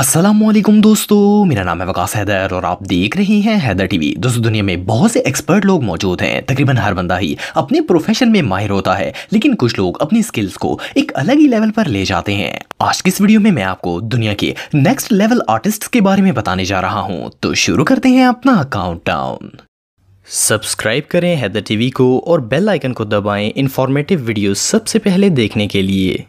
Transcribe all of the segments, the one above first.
असलम दोस्तों मेरा नाम है वकास हैदर और आप देख रहे हैं हैदर टीवी दोस्तों दुनिया में बहुत से एक्सपर्ट लोग मौजूद हैं तकरीबन हर बंदा ही अपने प्रोफेशन में माहिर होता है लेकिन कुछ लोग अपनी स्किल्स को एक अलग ही लेवल पर ले जाते हैं आज की इस वीडियो में मैं आपको दुनिया के नेक्स्ट लेवल आर्टिस्ट के बारे में बताने जा रहा हूँ तो शुरू करते हैं अपना अकाउंट डाउन सब्सक्राइब करें हैदर टीवी को और बेल आइकन को दबाएं इन्फॉर्मेटिव वीडियो सबसे पहले देखने के लिए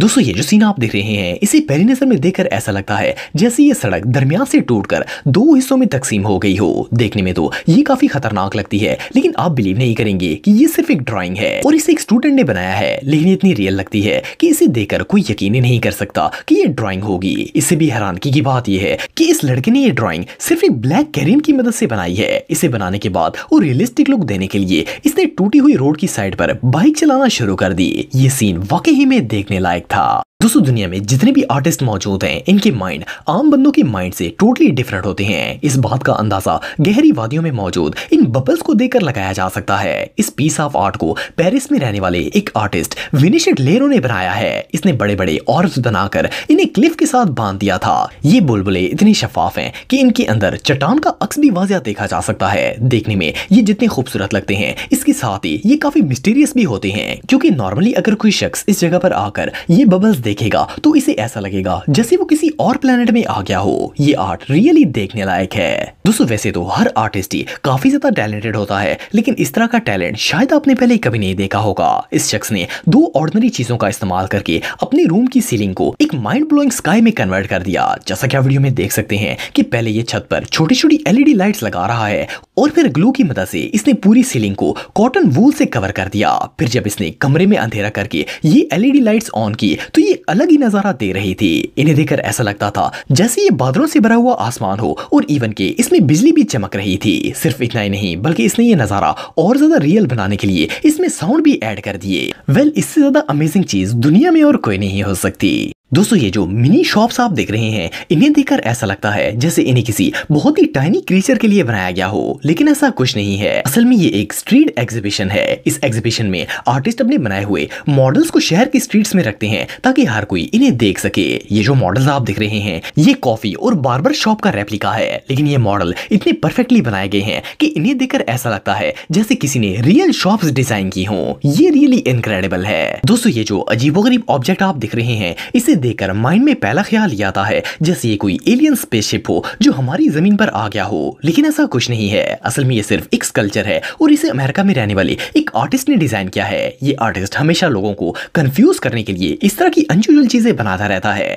दोस्तों ये जो सीन आप देख रहे हैं इसे पहली नजर में देखकर ऐसा लगता है जैसे ये सड़क दरमियान से टूटकर दो हिस्सों में तकसीम हो गई हो देखने में तो ये काफी खतरनाक लगती है लेकिन आप बिलीव नहीं करेंगे कि ये सिर्फ एक ड्राइंग है और इसे एक स्टूडेंट ने बनाया है लेकिन इतनी रियल लगती है कि इसे देखकर कोई यकीन नहीं कर सकता कि ये ड्रॉइंग होगी इससे भी हैरानगी की बात यह है कि इस लड़के ने ये ड्रॉइंग सिर्फ एक ब्लैक कैरियन की मदद से बनाई है इसे बनाने के बाद और रियलिस्टिक लुक देने के लिए इसने टूटी हुई रोड की साइड पर बाइक चलाना शुरू कर दी ये सीन वाकई में देखने लायक タ दोस्तों दुनिया में जितने भी आर्टिस्ट मौजूद हैं इनके माइंड आम बंदों के माइंड से टोटली डिफरेंट होते हैं इस बात का अंदाजा गहरी वादियों में मौजूद इन बबल्स को देखकर लगाया जा सकता है इस पीस ऑफ आर्ट को पेरिस में रहने वाले एक आर्टिस्ट विनिशेड लेरो ने बनाया है इसने बड़े बड़े और बनाकर इन्हें क्लिफ के साथ बांध दिया था ये बुलबुले इतने शफाफ है की इनके अंदर चट्टान का अक्स भी वाजिया देखा जा सकता है देखने में ये जितने खूबसूरत लगते हैं इसके साथ ही ये काफी मिस्टीरियस भी होते हैं क्यूँकी नॉर्मली अगर कोई शख्स इस जगह पर आकर ये बबल्स देखेगा तो इसे ऐसा लगेगा जैसे वो किसी और प्लेनेट में आ गया हो ये आर्ट रियली देखने लायक है दोस्तों वैसे तो हर आर्टिस्ट ही काफी ज्यादा टैलेंटेड होता है लेकिन इस तरह का टैलेंट शायद आपने पहले कभी नहीं देखा होगा इस शख्स ने दो ऑर्डनरी चीजों का इस्तेमाल करके अपने रूम की सीलिंग को एक माइंड ब्लोइंग स्काई में कन्वर्ट कर दिया जैसा कि आप वीडियो में देख सकते हैं कि पहले ये छत पर छोटी छोटी एलईडी लाइट्स लगा रहा है और फिर ग्लू की मदद से इसने पूरी सीलिंग को कॉटन वूल से कवर कर दिया फिर जब इसने कमरे में अंधेरा करके ये एलईडी लाइट्स ऑन की तो ये एक अलग ही नजारा दे रही थी इन्हें देखकर ऐसा लगता था जैसे ये बादलों से भरा हुआ आसमान हो और इवन के इसमें बिजली भी चमक रही थी सिर्फ इतना ही नहीं बल्कि इसने ये नजारा और ज्यादा रियल बनाने के लिए इसमें साउंड भी ऐड कर दिए वेल इससे ज्यादा अमेजिंग चीज दुनिया में और कोई नहीं हो सकती दोस्तों ये जो मिनी शॉप्स आप देख रहे हैं इन्हें देखकर ऐसा लगता है जैसे इन्हें किसी बहुत ही टाइनी क्रीचर के लिए बनाया गया हो लेकिन ऐसा कुछ नहीं है असल में ये एक स्ट्रीट एग्जीबिशन है इस एग्जीबिशन में आर्टिस्ट अपने बनाए हुए मॉडल्स को शहर की स्ट्रीट्स में रखते हैं ताकि हर कोई इन्हें देख सके ये जो मॉडल आप देख रहे हैं ये कॉफी और बार्बर शॉप का रेप्लिका है लेकिन ये मॉडल इतने परफेक्टली बनाए गए हैं कि इन्हें देखकर ऐसा लगता है जैसे किसी ने रियल शॉप डिजाइन की हो ये रियली इनक्रेडिबल है दोस्तों ये जो अजीबो ऑब्जेक्ट आप दिख रहे हैं इसे देखकर माइंड में पहला ख्याल ये आता है जैसे ये कोई एलियन स्पेसशिप हो जो हमारी जमीन पर आ गया हो लेकिन ऐसा कुछ नहीं है असल में ये सिर्फ एक स्कल्चर है और इसे अमेरिका में रहने वाले एक आर्टिस्ट ने डिजाइन किया है ये आर्टिस्ट हमेशा लोगों को कंफ्यूज करने के लिए इस तरह की अनयूजल चीजें बनाता रहता है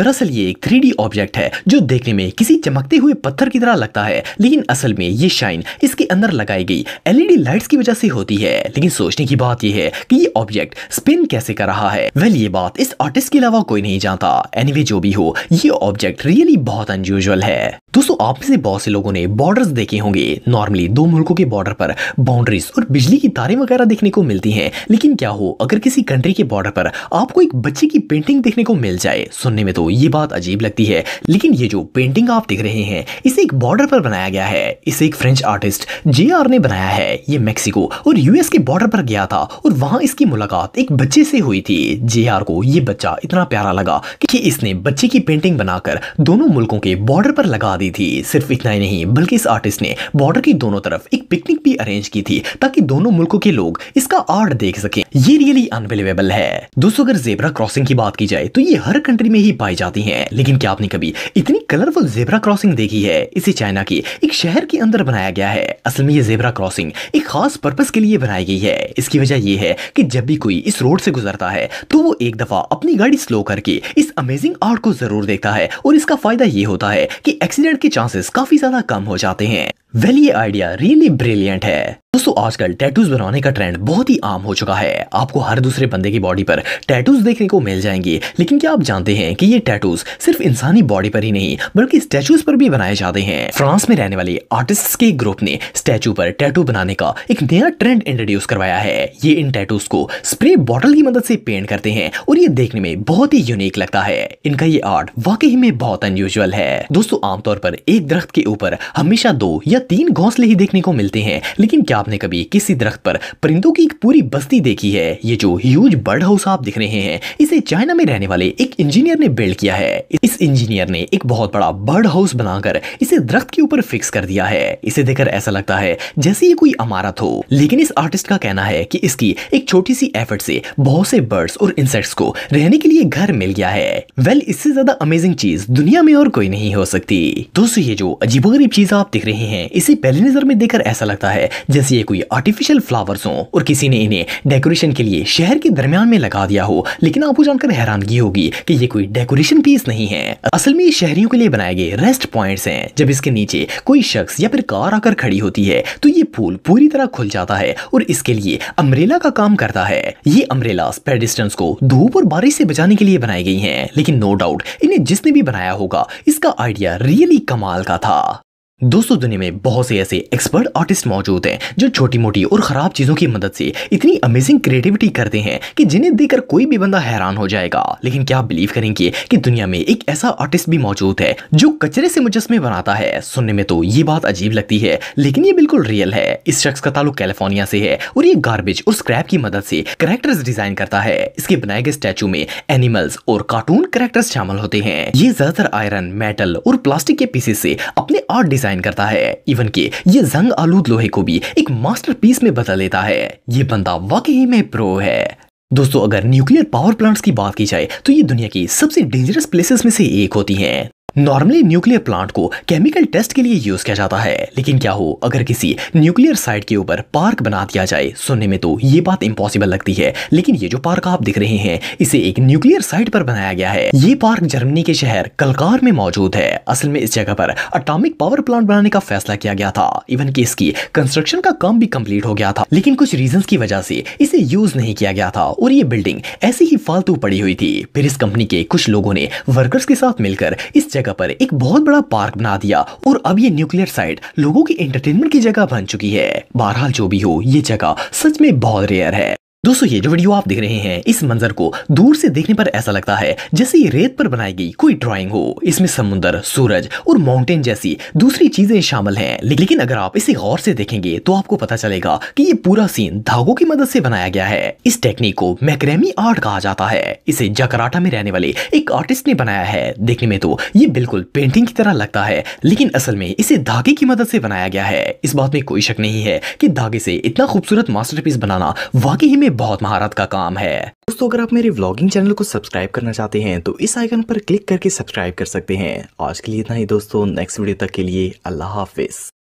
दरअसल ये एक थ्री ऑब्जेक्ट है जो देखने में किसी चमकते हुए पत्थर की तरह लगता है लेकिन असल में ये शाइन इसके अंदर लगाई गई एलईडी लाइट्स की वजह से होती है लेकिन सोचने की बात यह है कि ये ऑब्जेक्ट स्पिन कैसे कर रहा है वेल ये बात इस आर्टिस्ट के अलावा कोई नहीं नहीं जाता एनीवे anyway, जो भी हो ये ऑब्जेक्ट रियली बहुत अनयूजल है दोस्तों आप में से बहुत से लोगों ने बॉर्डर्स देखे होंगे नॉर्मली दो मुल्कों के बॉर्डर पर बाउंड्रीज और बिजली की तारें वगैरह देखने को मिलती हैं लेकिन क्या हो अगर किसी कंट्री के बॉर्डर पर आपको एक बच्चे की पेंटिंग देखने को मिल जाए सुनने में तो ये बात अजीब लगती है लेकिन ये जो पेंटिंग आप देख रहे हैं इसे एक बॉर्डर पर बनाया गया है इसे एक फ्रेंच आर्टिस्ट जे ने बनाया है ये मेक्सिको और यूएस के बॉर्डर पर गया था और वहां इसकी मुलाकात एक बच्चे से हुई थी जे को ये बच्चा इतना प्यारा लगा कि इसने बच्चे की पेंटिंग बनाकर दोनों मुल्कों के बॉर्डर पर लगा दी थी सिर्फ इतना ही नहीं बल्कि इस आर्टिस्ट ने बॉर्डर की दोनों तरफ एक पिकनिक भी अरेंज की थी ताकि दोनों मुल्कों के लोग इसका आर्ट देख सके ये रियली अनबिलीवेबल है दोस्तों अगर जेबरा क्रॉसिंग की बात की जाए तो ये हर कंट्री में ही पाई जाती है लेकिन क्या आपने कभी इतनी कलरफुल जेबरा क्रॉसिंग देखी है इसे चाइना के एक शहर के अंदर बनाया गया है असल में ये जेबरा क्रॉसिंग एक खास पर्पज के लिए बनाई गई है इसकी वजह यह है की जब भी कोई इस रोड से गुजरता है तो वो एक दफा अपनी गाड़ी स्लो करके इस अमेजिंग आर्ट को जरूर देखता है और इसका फायदा ये होता है कि एक्सीडेंट एक्सीडेंट के चांसेस काफी ज्यादा कम हो जाते हैं वेल ये आइडिया रियली ब्रिलियंट है दोस्तों आजकल टैटूज बनाने का ट्रेंड बहुत ही आम हो चुका है आपको हर दूसरे बंदे की बॉडी पर टैटूज देखने को मिल जाएंगे लेकिन क्या आप जानते हैं कि ये टैटूज सिर्फ इंसानी बॉडी पर ही नहीं बल्कि स्टैचूज पर भी बनाए जाते हैं फ्रांस में रहने वाले आर्टिस्ट के ग्रुप ने स्टैचू पर टैटू बनाने का एक नया ट्रेंड इंट्रोड्यूस करवाया है ये इन टैटूज को स्प्रे बॉटल की मदद से पेंट करते हैं और ये देखने में बहुत ही यूनिक लगता है इनका ये आर्ट वाकई में बहुत अनयूजल है दोस्तों आमतौर पर एक दरख्त के ऊपर हमेशा दो या तीन घोंसले ही देखने को मिलते हैं लेकिन क्या आपने कभी किसी दरख्त पर परिंदों की एक पूरी बस्ती देखी है ये जो ह्यूज बर्ड हाउस आप दिख रहे हैं इसे चाइना में रहने वाले एक इंजीनियर ने बिल्ड किया है इस इंजीनियर ने एक बहुत बड़ा बर्ड हाउस बनाकर इसे दरख्त के ऊपर फिक्स कर दिया है इसे देखकर ऐसा लगता है जैसे ये कोई अमारत हो लेकिन इस आर्टिस्ट का कहना है की इसकी एक छोटी सी एफर्ट से बहुत से बर्ड्स और इंसेक्ट्स को रहने के लिए घर मिल गया है वेल इससे ज्यादा अमेजिंग चीज दुनिया में और कोई नहीं हो सकती दोस्तों ये जो अजीबोगरीब चीज आप दिख रहे हैं इसे पहली नजर में देखकर ऐसा लगता है जैसे जैसे ये कोई आर्टिफिशियल फ्लावर्स हो और किसी ने इन्हें डेकोरेशन के लिए शहर के दरमियान में लगा दिया हो लेकिन आपको जानकर हैरानगी होगी कि ये कोई डेकोरेशन पीस नहीं है असल में ये शहरियों के लिए बनाए गए रेस्ट पॉइंट्स हैं जब इसके नीचे कोई शख्स या फिर कार आकर खड़ी होती है तो ये पुल पूरी तरह खुल जाता है और इसके लिए अम्ब्रेला का काम करता है ये अम्ब्रेला पेडिस्टेंस को धूप और बारिश से बचाने के लिए बनाई गई है लेकिन नो डाउट इन्हें जिसने भी बनाया होगा इसका आइडिया रियली कमाल का था दोस्तों दुनिया में बहुत से ऐसे एक्सपर्ट आर्टिस्ट मौजूद हैं जो छोटी मोटी और ख़राब चीज़ों की मदद से इतनी अमेजिंग क्रिएटिविटी करते हैं कि जिन्हें देखकर कोई भी बंदा हैरान हो जाएगा लेकिन क्या आप बिलीव करेंगे कि दुनिया में एक ऐसा आर्टिस्ट भी मौजूद है जो कचरे से मुजस्मे बनाता है सुनने में तो ये बात अजीब लगती है लेकिन ये बिल्कुल रियल है इस शख्स का ताल्लुक कैलिफोर्निया से है और ये गार्बेज और स्क्रैप की मदद से करेक्टर्स डिजाइन करता है इसके बनाए गए स्टैचू में एनिमल्स और कार्टून करेक्टर्स शामिल होते हैं ये ज्यादातर आयरन मेटल और प्लास्टिक के पीसेस से अपने आर्ट डिजाइन डिजाइन करता है इवन कि ये जंग आलूद लोहे को भी एक मास्टरपीस में बदल लेता है ये बंदा वाकई में प्रो है दोस्तों अगर न्यूक्लियर पावर प्लांट्स की बात की जाए तो ये दुनिया की सबसे डेंजरस प्लेसेस में से एक होती हैं नॉर्मली न्यूक्लियर प्लांट को केमिकल टेस्ट के लिए यूज किया जाता है लेकिन क्या हो अगर किसी न्यूक्लियर साइट के ऊपर पार्क बना दिया जाए सुनने में तो ये बात इम्पॉसिबल लगती है लेकिन ये जो पार्क आप दिख रहे हैं इसे एक न्यूक्लियर साइट पर बनाया गया है ये पार्क जर्मनी के शहर कलकार में मौजूद है असल में इस जगह पर अटामिक पावर प्लांट बनाने का फैसला किया गया था इवन की इसकी कंस्ट्रक्शन का काम भी कम्प्लीट हो गया था लेकिन कुछ रीजन की वजह से इसे यूज नहीं किया गया था और ये बिल्डिंग ऐसी ही फालतू पड़ी हुई थी फिर इस कंपनी के कुछ लोगों ने वर्कर्स के साथ मिलकर इस जगह पर एक बहुत बड़ा पार्क बना दिया और अब ये न्यूक्लियर साइट लोगों की एंटरटेनमेंट की जगह बन चुकी है बहरहाल जो भी हो ये जगह सच में बहुत रेयर है दोस्तों ये जो वीडियो आप देख रहे हैं इस मंजर को दूर से देखने पर ऐसा लगता है जैसे ये रेत पर बनाई गई कोई ड्राइंग हो इसमें समुद्र सूरज और माउंटेन जैसी दूसरी चीजें शामिल हैं लेकिन अगर आप इसे गौर से देखेंगे तो आपको पता चलेगा कि ये पूरा सीन धागों की मदद से बनाया गया है इस टेक्निक को मैक्रेमी आर्ट कहा जाता है इसे जकराटा में रहने वाले एक आर्टिस्ट ने बनाया है देखने में तो ये बिल्कुल पेंटिंग की तरह लगता है लेकिन असल में इसे धागे की मदद से बनाया गया है इस बात में कोई शक नहीं है की धागे से इतना खूबसूरत मास्टर बनाना वाकई में बहुत महारत का काम है दोस्तों अगर आप मेरे व्लॉगिंग चैनल को सब्सक्राइब करना चाहते हैं तो इस आइकन पर क्लिक करके सब्सक्राइब कर सकते हैं आज के लिए इतना ही दोस्तों नेक्स्ट वीडियो तक के लिए अल्लाह हाफिज